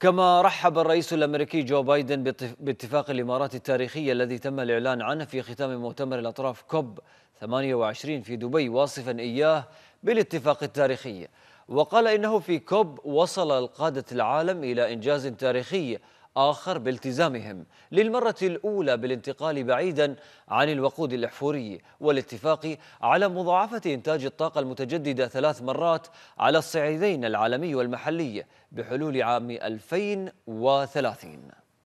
كما رحب الرئيس الامريكي جو بايدن باتفاق الامارات التاريخي الذي تم الاعلان عنه في ختام مؤتمر الاطراف كوب 28 في دبي واصفا اياه بالاتفاق التاريخي وقال انه في كوب وصل القاده العالم الى انجاز تاريخي آخر بالتزامهم للمرة الأولى بالانتقال بعيدا عن الوقود الأحفوري والاتفاق على مضاعفة إنتاج الطاقة المتجددة ثلاث مرات على الصعيدين العالمي والمحلي بحلول عام 2030